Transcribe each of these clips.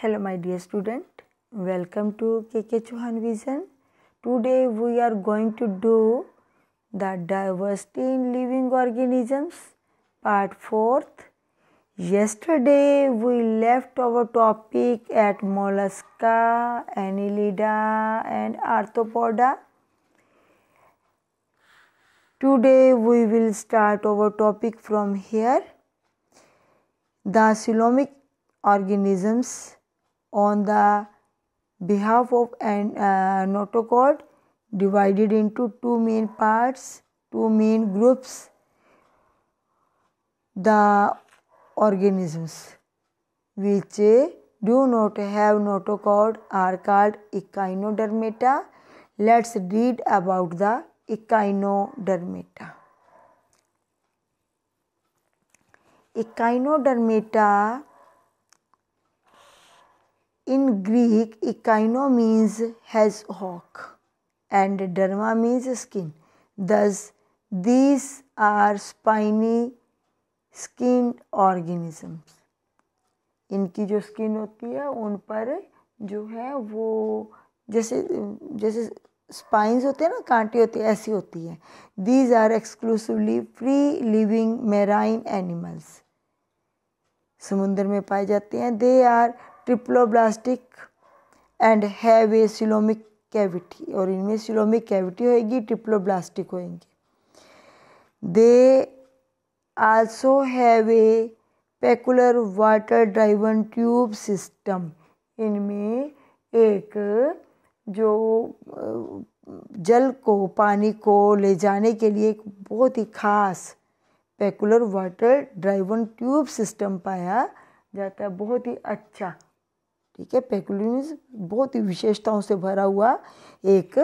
Hello my dear student, welcome to KK Chauhan Vision. Today we are going to do the diversity in living organisms part 4th. Yesterday we left our topic at Mollusca, Annelida and Arthropoda. Today we will start our topic from here. The coelomic organisms on the behalf of an uh, notochord divided into two main parts, two main groups, the organisms which do not have notochord are called echinodermata. Let's read about the echinodermata. Echinodermata Greek echino means hedgehog and derma means skin thus these are spiny skin organisms इनकी जो skin होती है उन पर जो है वो जैसे जैसे स्पाइंस होते हैं ना कांटे होते हैं ऐसी होती है these are exclusively free living marine animals समुद्र में पाए जाते हैं they are triploblastic and have a coelomic cavity और इनमें सिलोमिक कैविटी होएगी ट्रिप्लोब्लास्टिक होएंगे they also have a peculiar water driven tube system इनमें एक जो जल को पानी को ले जाने के लिए एक बहुत ही खास peculiar water driven tube system पाया जाता है बहुत ही अच्छा ठीक है पेकुलिनस बहुत ही विशेषताओं से भरा हुआ एक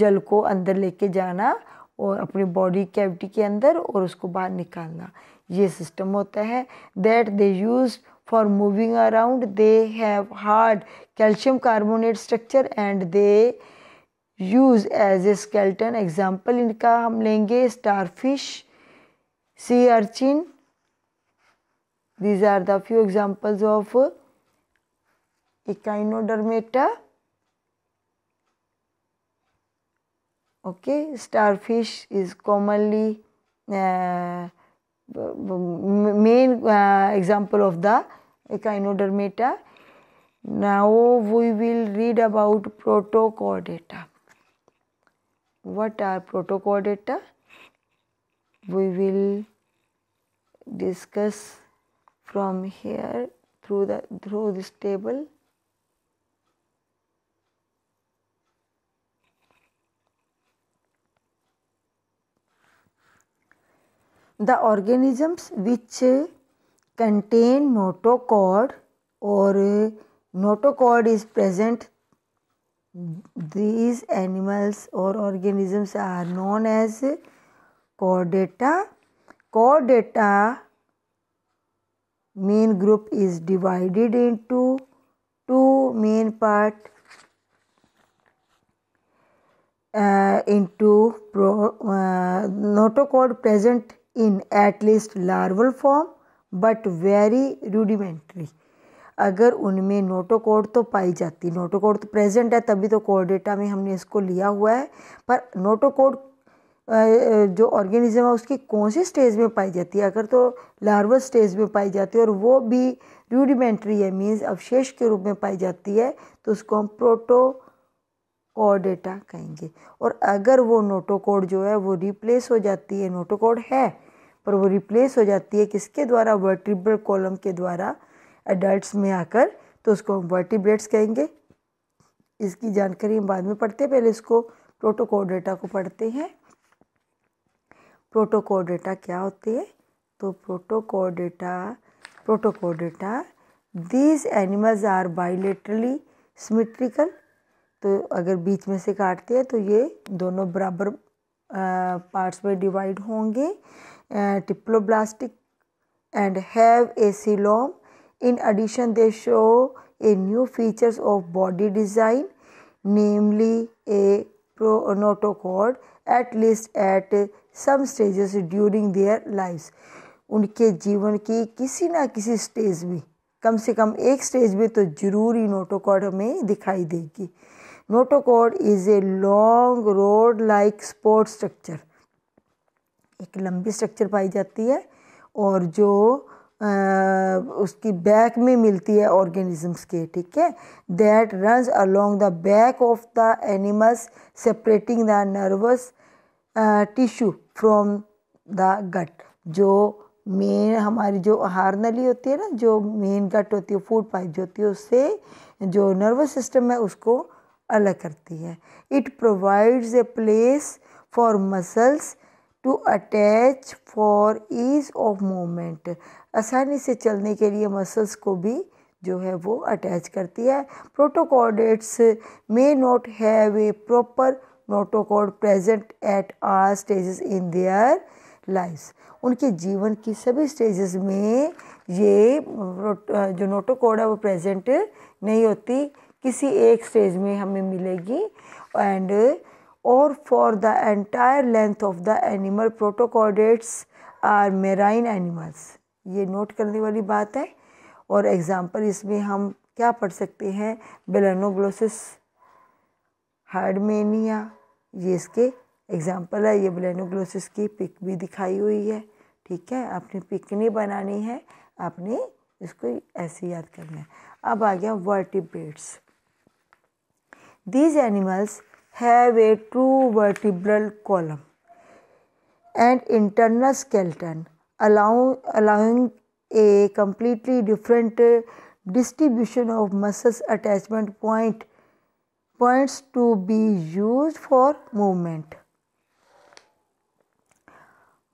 जल को अंदर लेके जाना और अपनी बॉडी कैविटी के अंदर और उसको बाहर निकालना ये सिस्टम होता है that they use for moving around they have hard calcium carbonate structure and they use as a skeleton example इनका हम लेंगे starfish sea urchin these are the few examples of echinodermata okay starfish is commonly uh, main uh, example of the echinodermata now we will read about protochordata what are protochordata we will discuss from here through the through this table The organisms which uh, contain notochord or uh, notochord is present these animals or organisms are known as chordata chordata main group is divided into two main part uh, into pro, uh, notochord present in at least larval form but very rudimentary अगर उनमें notochord तो पाई जाती notochord तो present है तभी तो Chordata में हमने इसको लिया हुआ है पर नोटोकोड जो ऑर्गेनिज्म है उसकी कौन सी स्टेज में पाई जाती है अगर तो लार्वल स्टेज में पाई जाती है और वो भी रूडिमेंट्री है मीन्स अवशेष के रूप में पाई जाती है तो उसको हम प्रोटो कोड डेटा कहेंगे और अगर वो नोटोकोड जो है वो रिप्लेस हो जाती है नोटोकोड है पर वो रिप्लेस हो जाती है किसके द्वारा वर्टिब्रल कॉलम के द्वारा एडल्ट में आकर तो उसको हम वर्टिब्रेट्स कहेंगे इसकी जानकारी हम बाद में पढ़ते हैं पहले इसको प्रोटोकोडेटा को पढ़ते हैं प्रोटोकोडेटा क्या होते हैं तो protochordata protochordata these animals are bilaterally symmetrical तो अगर बीच में से काटते हैं तो ये दोनों बराबर पार्ट्स में डिवाइड होंगे uh, diploblastic and have a coelom. In addition, they show a new features of body design, namely a pronotochord at least at some stages during their lives. उनके जीवन की किसी ना किसी स्टेज में कम से कम एक स्टेज में तो जरूर ही नोटोकॉड हमें दिखाई देगी notochord is a long rod like support structure एक लंबी स्ट्रक्चर पाई जाती है और जो आ, उसकी बैक में मिलती है ऑर्गेनिजम्स के ठीक है that runs along the back of the animals separating the nervous tissue from the gut जो मेन हमारी जो आहार नली होती है ना जो मेन गट होती है फूड पाइप जो होती है उससे जो नर्वस सिस्टम है उसको अलग करती है it provides a place for muscles to attach for ease of moment आसानी से चलने के लिए मसल्स को भी जो है वो अटैच करती है protochordates may not have a proper notochord present at all stages in their life उनके जीवन की सभी स्टेजेस में ये जो नोटोकोड है वो प्रेजेंट नहीं होती किसी एक स्टेज में हमें मिलेगी and or for the entire length of the animal protochordates are marine animals ये नोट करने वाली बात है और एग्ज़ाम्पल इसमें हम क्या पढ़ सकते हैं बेलानोग्लोसिस हार्डमेनिया ये इसके एग्ज़ाम्पल है ये बेलानोग्लोसिस की पिक भी दिखाई हुई है ठीक है आपने पिक नहीं बनानी है आपने इसको ऐसे याद करना है अब आ गया vertebrates these animals have a true vertebral column and internal skeleton, allow, allowing a completely different uh, distribution of muscles attachment point points to be used for movement.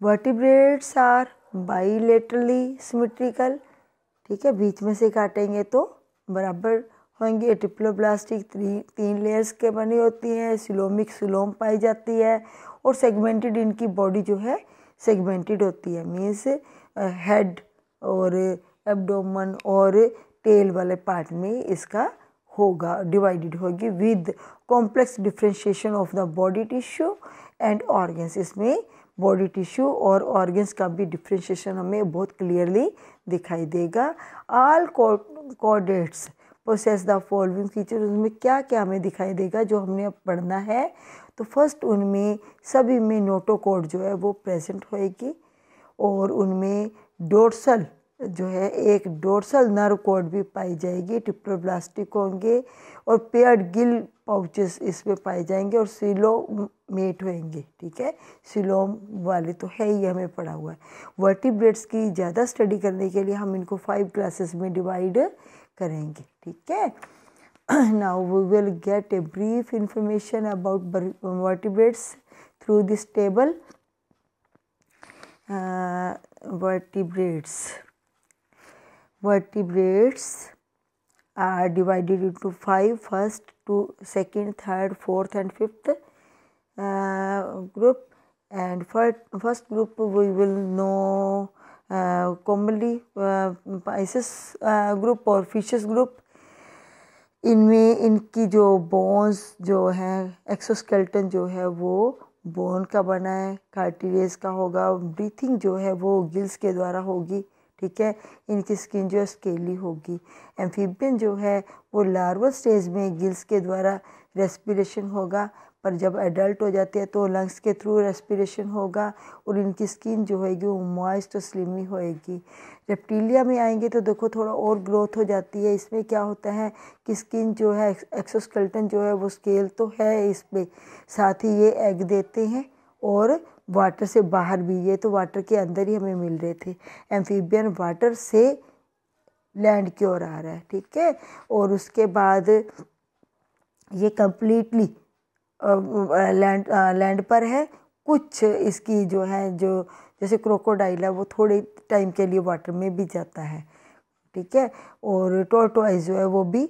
Vertebrates are bilaterally symmetrical ठीक है बीच में से काटेंगे तो बराबर होंगे triploblastic तीन layers के बनी होती हैं सिलोमिक सिलोम पाई जाती है और सेगमेंटेड इनकी बॉडी जो है सेगमेंटेड होती है मीन्स हेड और एब्डोमन और टेल वाले पार्ट में इसका होगा डिवाइडेड होगी with complex differentiation of the body tissue and organs इसमें बॉडी टिश्यू और ऑर्गन्स का भी डिफ्रेंशिएशन हमें बहुत क्लियरली दिखाई देगा all chordates possess the following feature उसमें क्या क्या हमें दिखाई देगा जो हमने अब पढ़ना है तो फर्स्ट उनमें सभी में नोटो कोड जो है वो प्रेजेंट होएगी और उनमें डोर्सल जो है एक डोर्सल नर्व कोड भी पाई जाएगी टिप्रोब्लास्टिक होंगे और पेयर्ड गिल पाउचेस इसमें पाए जाएंगे और सिलो मेट होंगे ठीक है सिलोम वाले तो है ही हमें पड़ा हुआ है वर्टिब्रेट्स की ज़्यादा स्टडी करने के लिए हम इनको फाइव क्लासेस में डिवाइड करेंगे ठीक है now we will get a brief information about vertebrates through this table vertebrates vertebrates are divided into five first two second third fourth and fifth group and first group we will know commonly Pisces group और fishes group इनमें इनकी जो bones जो है exoskeleton जो है वो bone का बना है कार्टिलेज का होगा ब्रीथिंग जो है वो गिल्स के द्वारा होगी ठीक है इनकी स्किन जो है स्केली होगी एम्फीबियन जो है वो लार्वल स्टेज में गिल्स के द्वारा रेस्पिरेशन होगा पर जब एडल्ट हो जाते हैं तो लंग्स के थ्रू रेस्पिरेशन होगा और इनकी स्किन जो होगी वो मॉइस्ट और स्लिमी होएगी रेप्टीलिया में आएंगे तो देखो थोड़ा और ग्रोथ हो जाती है इसमें क्या होता है कि स्किन जो है एक्सोस्केल्टन जो है वो स्केल तो है इस पर साथ ही ये एग देते हैं और वाटर से बाहर भी ये तो वाटर के अंदर ही हमें मिल रहे थे एम्फीबियन वाटर से लैंड की ओर आ रहा है ठीक है और उसके बाद ये कम्प्लीटली लैंड लैंड पर है कुछ इसकी जो है जो जैसे क्रोकोडाइल है वो थोड़े टाइम के लिए वाटर में भी जाता है ठीक है और टोटोइ जो है वो भी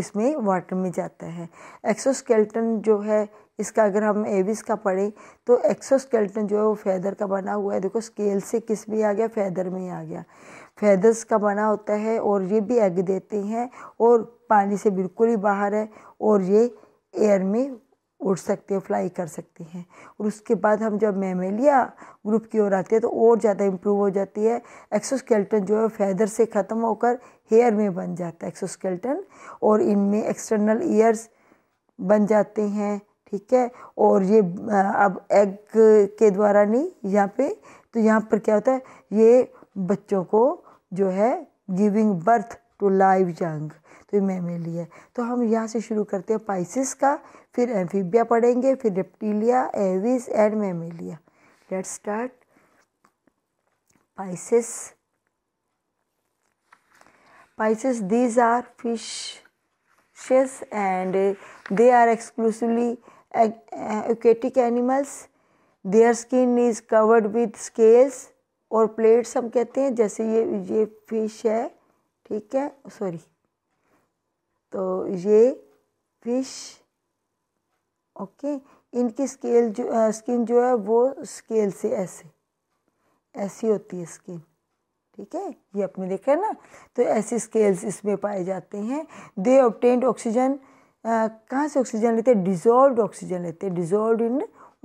इसमें वाटर में जाता है एक्सोस्केल्टन जो है इसका अगर हम एविस का पढ़ें तो एक्सोस्केल्टन जो है वो फैदर का बना हुआ है देखो स्केल से किस में आ गया फैदर में आ गया फैदर्स का बना होता है और ये भी एग देते हैं और पानी से बिल्कुल ही बाहर है और ये एयर में उड़ सकते हैं फ्लाई कर सकते हैं और उसके बाद हम जब मेमेलिया ग्रुप की ओर आते हैं तो और ज़्यादा इम्प्रूव हो जाती है एक्सोस्केल्टन जो है फैदर से ख़त्म होकर हेयर में बन जाता है एक्सोस्केल्टन और इनमें एक्सटर्नल ईयर्स बन जाते हैं ठीक है और ये अब एग के द्वारा नहीं यहाँ पे तो यहाँ पर क्या होता है ये बच्चों को जो है giving birth to live young तो ये मेमेली है तो हम यहाँ से शुरू करते हैं पाइसिस का फिर एम्फीबिया पढ़ेंगे फिर reptilia aves and mammalia let start Pisces Pisces these are fish and they are exclusively aquatic animals their skin is covered with scales और प्लेट्स हम कहते हैं जैसे ये ये फिश है ठीक है सॉरी तो ये फिश ओके इनकी स्केल जो स्किन जो है वो स्केल से ऐसे ऐसी होती है स्किन ठीक है ये अपने देखा है ना तो ऐसे स्केल्स इसमें पाए जाते हैं दे ऑप्टेंड ऑक्सीजन कहाँ से ऑक्सीजन लेते हैं डिजोल्व ऑक्सीजन लेते हैं dissolve in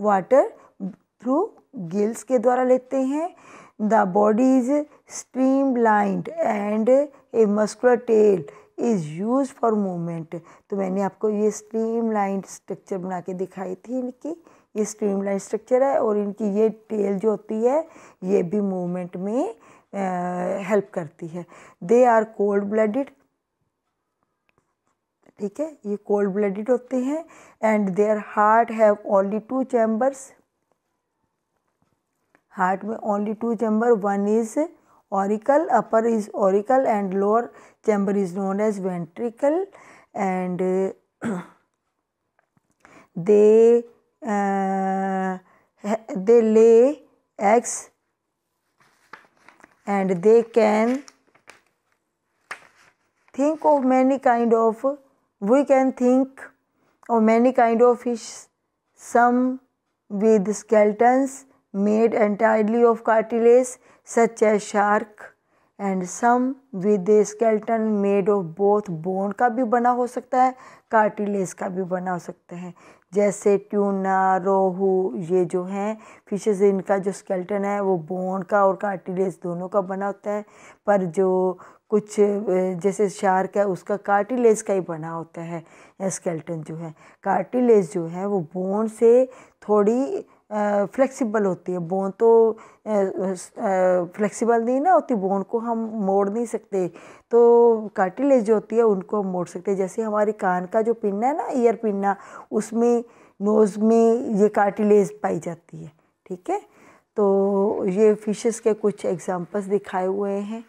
water through gills के द्वारा लेते हैं the body is streamlined and a muscular tail is use for movement तो मैंने आपको ये स्ट्रीम लाइन स्ट्रक्चर बना के दिखाई थी इनकी ये स्ट्रीम लाइन स्ट्रक्चर है और इनकी ये टेल जो होती है ये भी मूवमेंट में हेल्प करती है दे आर कोल्ड ब्लडेड ठीक है ये कोल्ड ब्लडेड होते हैं and their heart have only two chambers heart में only two chamber one is Auricle upper is auricle and lower chamber is known as ventricle and uh, they uh, they lay eggs and they can think of many kind of we can think of many kind of fish some with skeletons made entirely of cartilage such as shark and some with a skeleton made of both bone का भी बना हो सकता है cartilage का भी बना हो सकता है जैसे ट्यूना रोहू ये जो हैं फिशेज इनका जो स्केल्टन है वो बोन का और कार्टिलेज दोनों का बना होता है पर जो कुछ जैसे शार्क है उसका कार्टिलेज का ही बना होता है स्केल्टन जो है कार्टिलेज जो है वो बोन से थोड़ी फ्लेक्सिबल होती है बोन तो फ्लेक्सिबल नहीं ना होती बोन को हम मोड़ नहीं सकते तो कार्टिलेज जो होती है उनको हम मोड़ सकते हैं जैसे हमारे कान का जो पिन्ना है ना ईयर पिन्ना उसमें नोज़ में ये कार्टिलेज पाई जाती है ठीक है तो ये फिशेस के कुछ एग्जांपल्स दिखाए हुए हैं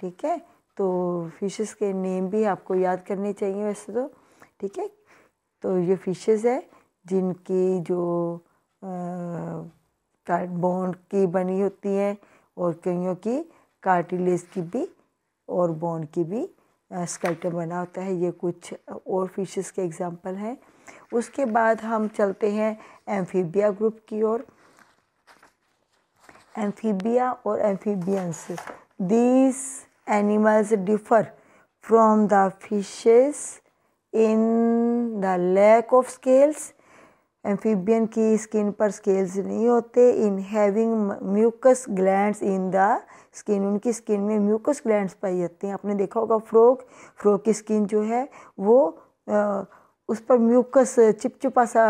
ठीक है तो फिशेस के नेम भी आपको याद करने चाहिए वैसे तो ठीक है तो ये फिशेस है जिनकी जो बोन की बनी होती हैं और कईयों की कार्टिलेज की भी और बोन की भी स्कल्टर बना होता है ये कुछ और फिशेस के एग्जांपल हैं उसके बाद हम चलते हैं एम्फीबिया ग्रुप की ओर एम्फीबिया और amphibians these animals differ from the fishes in the lack of scales amphibian की स्किन पर स्केल्स नहीं होते in having mucus glands in the skin उनकी स्किन में म्यूकस ग्लैंड्स पाई जाती हैं आपने देखा होगा फ्रोक फ्रोक की स्किन जो है वो आ, उस पर म्यूकस चिपचिपा सा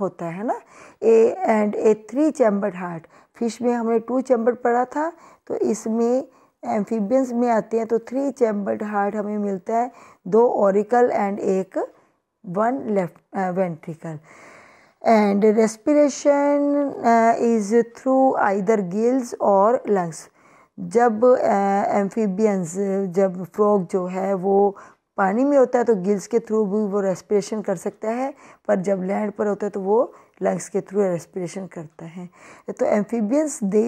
होता है ना a and a three chambered heart fish में हमने टू चैम्बर्ड पढ़ा था तो इसमें एम्फीबियंस में आते हैं तो थ्री चैम्बर्ड हार्ट हमें मिलता है दो ओरिकल एंड एक one left ventricle and respiration uh, is through either gills or lungs जब एम्फीबियंस uh, जब फ्रॉग जो है वो पानी में होता है तो गिल्स के थ्रू भी वो रेस्पिरेशन कर सकता है पर जब लैंड पर होता है तो वो लंग्स के थ्रू रेस्पिरेशन करता है तो amphibians they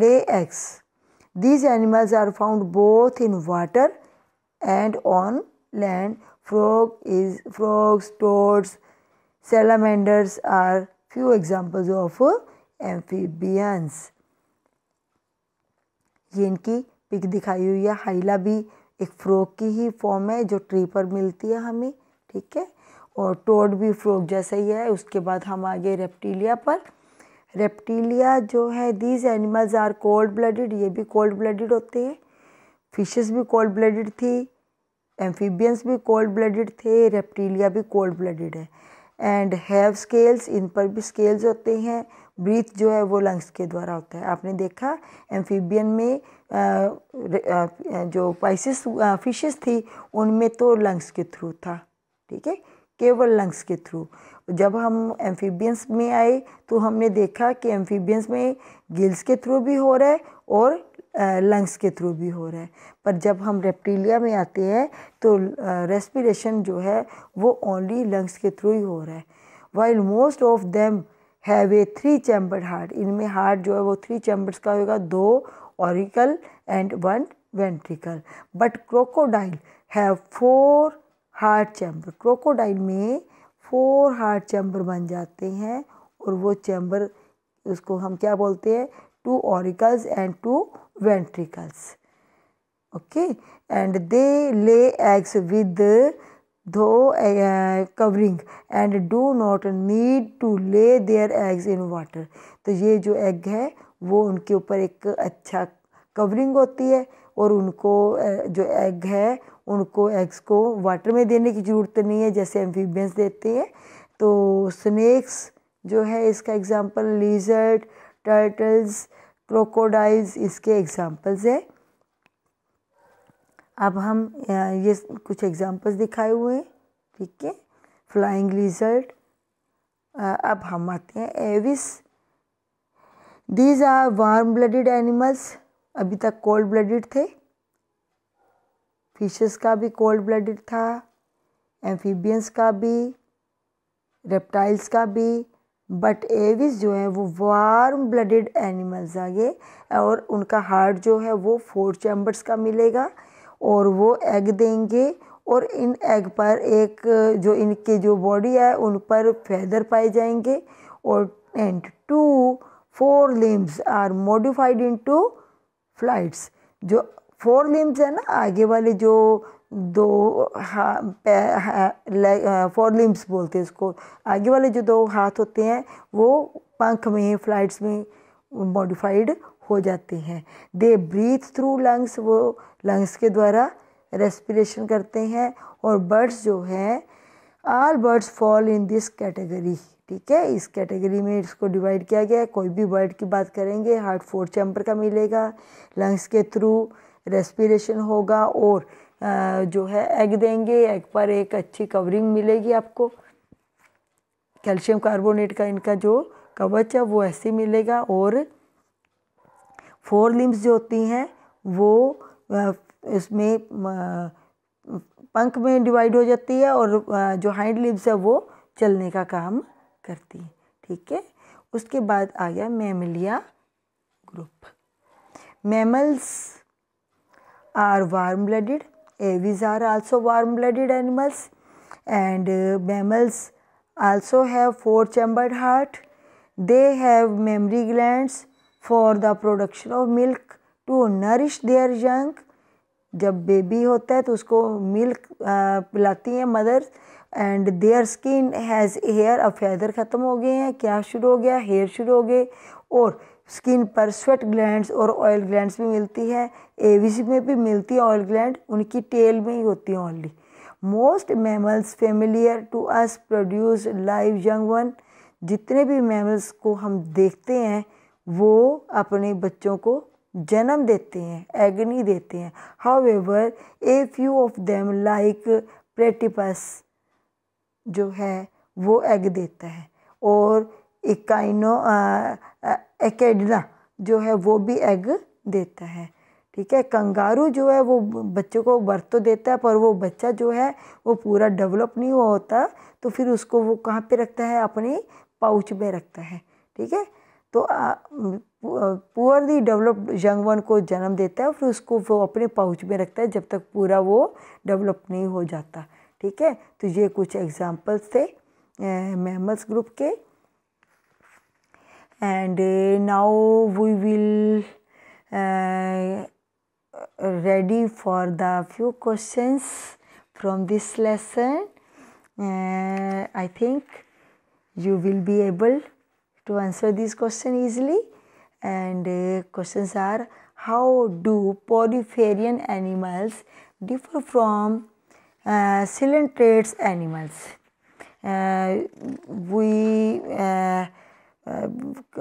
lay eggs these animals are found both in water and on land frog is frogs toads Salamanders are few examples of uh, amphibians. ये इनकी पिक दिखाई हुई है हाइला भी एक फ्रॉक की ही फॉर्म है जो ट्री पर मिलती है हमें ठीक है और टोड भी फ्रॉक जैसा ही है उसके बाद हम आगे रेप्टीलिया पर रेप्टीलिया जो है these animals are cold blooded ये भी कोल्ड ब्लडेड होते हैं फिशेस भी कोल्ड ब्लडेड थी एम्फीबियंस भी कोल्ड ब्लडेड थे रेप्टीलिया भी कोल्ड ब्लडेड है एंड हैव स्केल्स इन पर भी स्केल्स होते हैं ब्रीथ जो है वो लंग्स के द्वारा होता है आपने देखा एम्फीबियन में आ, जो पाइसिस फिशेस थी उनमें तो लंग्स के थ्रू था ठीक है केवल लंग्स के थ्रू जब हम एम्फीबियंस में आए तो हमने देखा कि एम्फीबियंस में गिल्स के थ्रू भी हो रहा है और लंग्स के थ्रू भी हो रहा है पर जब हम रेप्टिलिया में आते हैं तो रेस्पिरेशन जो है वो ओनली लंग्स के थ्रू ही हो रहा है while most of them have a three chamber heart इनमें हार्ट जो है वो थ्री चैम्बर्स का होगा दो auricle and one ventricle but crocodile have four heart chamber crocodile में फोर हार्ट चैम्बर बन जाते हैं और वो चैम्बर उसको हम क्या बोलते हैं two auricles and two ventricles okay and they lay eggs with though eh, uh, covering and do not need to lay their eggs in water तो ये जो एग है वो उनके ऊपर एक अच्छा कवरिंग होती है और उनको eh, जो एग है उनको एग्स को वाटर में देने की ज़रूरत नहीं है जैसे एम्फीबियंस देते हैं तो स्नैक्स जो है इसका एग्जांपल लीजर्ड टर्टल्स क्रोकोडाइल्स इसके एग्ज़ाम्पल्स है अब हम ये कुछ एग्ज़ाम्पल्स दिखाए हुए हैं ठीक है फ्लाइंग लिजर्ड अब हम आते हैं aves these are warm blooded animals अभी तक कोल्ड ब्लडेड थे फिशेस का भी कोल्ड ब्लडेड था एम्फीबियंस का भी रेप्टाइल्स का भी बट एविस जो है वो वार्म ब्लडेड एनिमल्स आ गए और उनका हार्ट जो है वो फोर चैम्बर्स का मिलेगा और वो एग देंगे और इन एग पर एक जो इनके जो बॉडी है उन पर फैदर पाए जाएंगे और and two forelimbs are modified into flights जो फोर लिम्स है ना आगे वाले जो दो फोर लिम्स बोलते हैं उसको आगे वाले जो दो हाथ होते हैं वो पंख में फ्लाइट्स में मॉडिफाइड हो जाते हैं दे ब्रीथ थ्रू लंग्स वो लंग्स के द्वारा रेस्पिरेशन करते हैं और बर्ड्स जो हैं all birds fall in this category ठीक है इस कैटेगरी में इसको डिवाइड किया गया है कोई भी बर्ड की बात करेंगे हार्ट फोर चैम्बर का मिलेगा लंग्स के थ्रू रेस्पिरेशन होगा और जो है एग देंगे एग पर एक अच्छी कवरिंग मिलेगी आपको कैल्शियम कार्बोनेट का इनका जो कवच है वो ऐसे मिलेगा और फोर लिम्स जो होती हैं वो इसमें पंख में डिवाइड हो जाती है और जो हाइंड लिम्स है वो चलने का काम करती है ठीक है उसके बाद आ गया mammalia group mammals are warm blooded Aves are also warm-blooded animals and uh, mammals also have four-chambered heart. They have mammary glands for the production of milk to nourish their young. जब baby होता है तो उसको milk पिलाती हैं mother and their skin has hair अब feather ख़त्म हो गए हैं क्या शुरू हो गया हेयर शुरू हो गए और स्किन पर स्वेट ग्लैंड्स और ऑयल ग्लैंड्स भी मिलती है एविस में भी मिलती है ऑयल ग्लैंड उनकी टेल में ही होती है only most mammals familiar to us produce live young one जितने भी मैमल्स को हम देखते हैं वो अपने बच्चों को जन्म देते हैं एग्नी देते हैं however a few of them like platypus जो है वो एग देता है और इकाइनो एकेडना जो है वो भी एग देता है ठीक है कंगारू जो है वो बच्चों को बर्थ तो देता है पर वो बच्चा जो है वो पूरा डेवलप नहीं हुआ होता तो फिर उसको वो कहाँ पे रखता है अपनी पाउच में रखता है ठीक है तो पुअरली डेवलप्ड यंग वन को जन्म देता है फिर उसको वो अपने पाउच में रखता है जब तक पूरा वो डेवलप नहीं हो जाता ठीक है तो ये कुछ एग्जाम्पल्स थे मेमल्स ग्रुप के and uh, now we will uh, ready for the few questions from this lesson uh, I think you will be able to answer this question easily and uh, questions are how do poriferian animals differ from uh, silentates animals uh, we uh,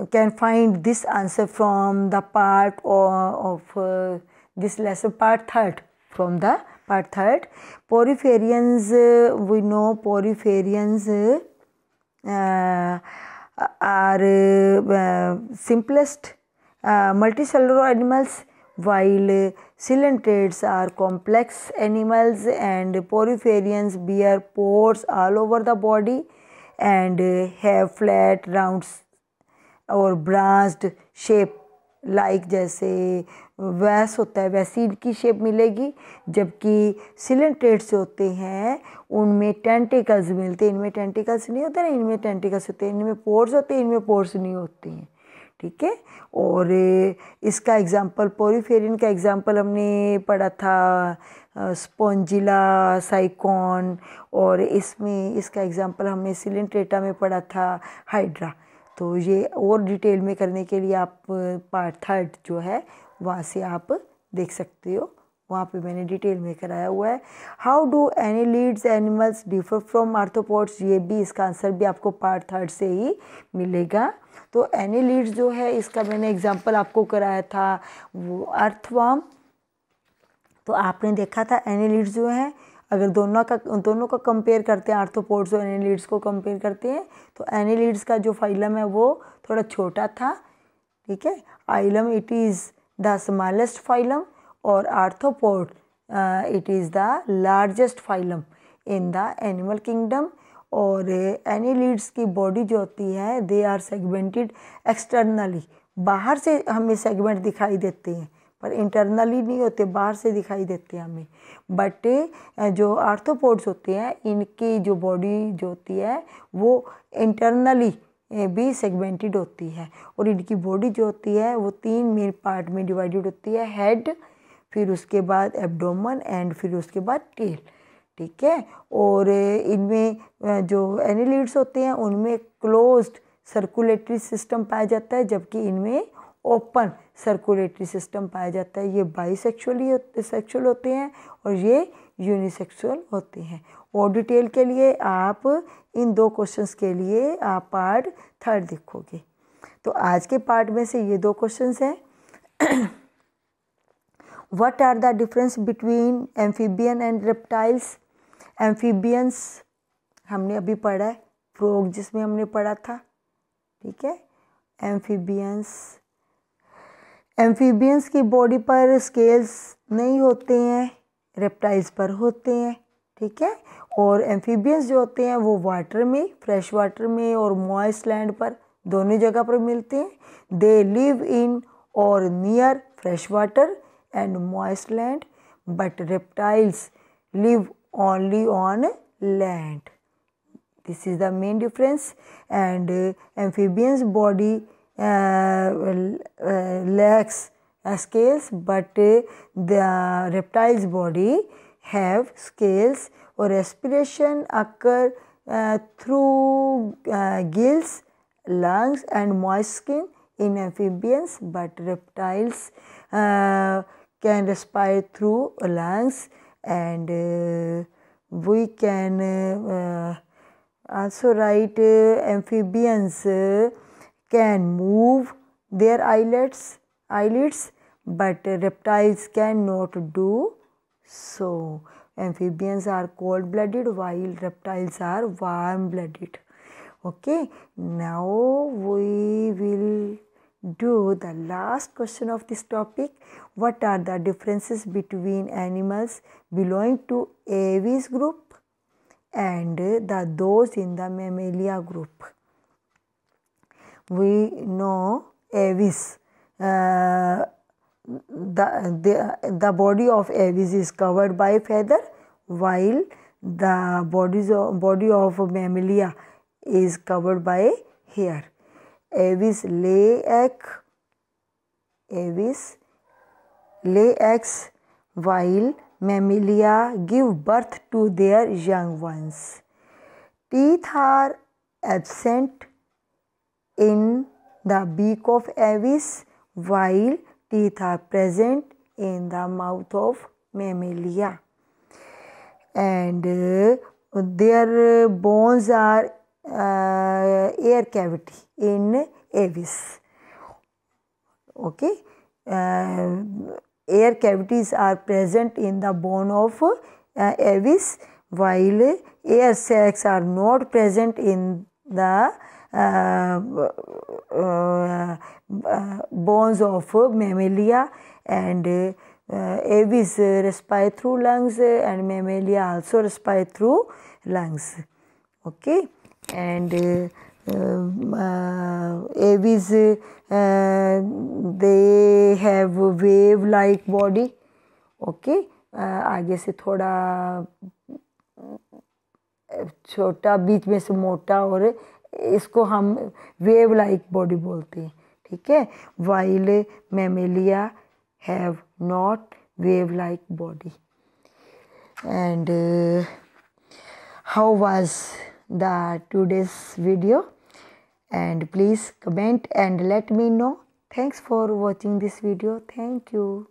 can find this answer from the part of, of uh, this lesson part third from the part third poriferians uh, we know poriferians are simplest multicellular animals while uh, are complex animals and poriferians bear pores all over the body and uh, have flat rounds. और branched shape like जैसे वैस होता है वैसी की shape मिलेगी जबकि सिलेंटेड्स होते हैं उनमें टेंटिकल्स मिलते हैं इनमें टेंटिकल्स नहीं होते ना इनमें टेंटिकल्स होते हैं इनमें पोर्स होते हैं इनमें पोर्स नहीं होते हैं ठीक है और इसका एग्जांपल पोरीफेरिन का एग्जांपल हमने पढ़ा था स्पॉन्जिला साइकॉन और इसमें इसका एग्जांपल हमने सिलेंट्रेटा में पढ़ा था हाइड्रा तो ये और डिटेल में करने के लिए आप पार्ट थर्ड जो है वहाँ से आप देख सकते हो वहाँ पे मैंने डिटेल में कराया हुआ है how do annelids animals differ from arthropods ये भी इसका आंसर भी आपको पार्ट थर्ड से ही मिलेगा तो एनी लीड्स जो है इसका मैंने एग्जांपल आपको कराया था वो अर्थवाम तो आपने देखा था एनी लीड्स जो है अगर दोनों का दोनों का कंपेयर करते हैं आर्थोपोड्स और एनिलीड्स को कंपेयर करते हैं तो एनिलीड्स का जो फाइलम है वो थोड़ा छोटा था ठीक है phylum it is the smallest phylum और arthropod it is the largest phylum in the animal kingdom और एनीलीड्स की बॉडी जो होती है दे आर सेगमेंटेड एक्सटर्नली बाहर से हमें सेगमेंट दिखाई देते हैं पर इंटरनली नहीं होते बाहर से दिखाई देते हैं हमें बट जो आर्थोपोड्स होते हैं इनकी जो बॉडी जो होती है वो इंटरनली भी सेगमेंटेड होती है और इनकी बॉडी जो होती है वो तीन मेन पार्ट में डिवाइडेड होती है हेड फिर उसके बाद एब्डोमन एंड फिर उसके बाद टेल ठीक है और इनमें जो एनिलिड्स होते हैं उनमें क्लोज्ड सर्कुलेटरी सिस्टम पाया जाता है जबकि इनमें ओपन सर्कुलेटरी सिस्टम पाया जाता है ये सेक्शुअली सेक्शुअल होते हैं और ये यूनिसेक्सुअल होते हैं और डिटेल के लिए आप इन दो क्वेश्चंस के लिए आप पार्ट थर्ड देखोगे तो आज के पार्ट में से ये दो क्वेश्चंस हैं what are the difference between amphibian and reptiles amphibians हमने अभी पढ़ा है फ्रोग जिसमें हमने पढ़ा था ठीक है एम्फीबियंस एम्फीबियंस की बॉडी पर स्केल्स नहीं होते हैं रेप्टाइल्स पर होते हैं ठीक है और एम्फीबियंस जो होते हैं वो वाटर में फ्रेश वाटर में और मॉइस्ट लैंड पर दोनों जगह पर मिलते हैं दे लिव इन और near fresh water and moist land but reptiles live only on land this is the main difference and amphibians body Uh, lacks uh, uh, scales but the reptile's body have scales or respiration occur through gills, lungs and moist skin in amphibians but reptiles uh, can respire through lungs and uh, we can uh, also write amphibians can move their eyelids, eyelids but reptiles cannot do so. Amphibians are cold blooded while reptiles are warm blooded. Okay, now we will do the last question of this topic. What are the differences between animals belonging to Aves group and the those in the Mammalia group? we know avis. Uh, the, the, the body of avis is covered by feather while the bodies of, body of mammalia is covered by hair. Avis lay egg, avis lay eggs while mammalia give birth to their young ones. Teeth are absent in the beak of avis while teeth are present in the mouth of mammalia and uh, their bones are uh, air cavity in avis okay uh, air cavities are present in the bone of uh, avis while air sacs are not present in the bones of mammalia and aves respire through lungs and mammalia also respire through lungs okay and aves they have wave like body okay आगे से थोड़ा छोटा बीच में से मोटा और इसको हम वेव लाइक बॉडी बोलते हैं ठीक है while mammalia have not wave like body and how was the today's video and please comment and let me know thanks for watching this video thank you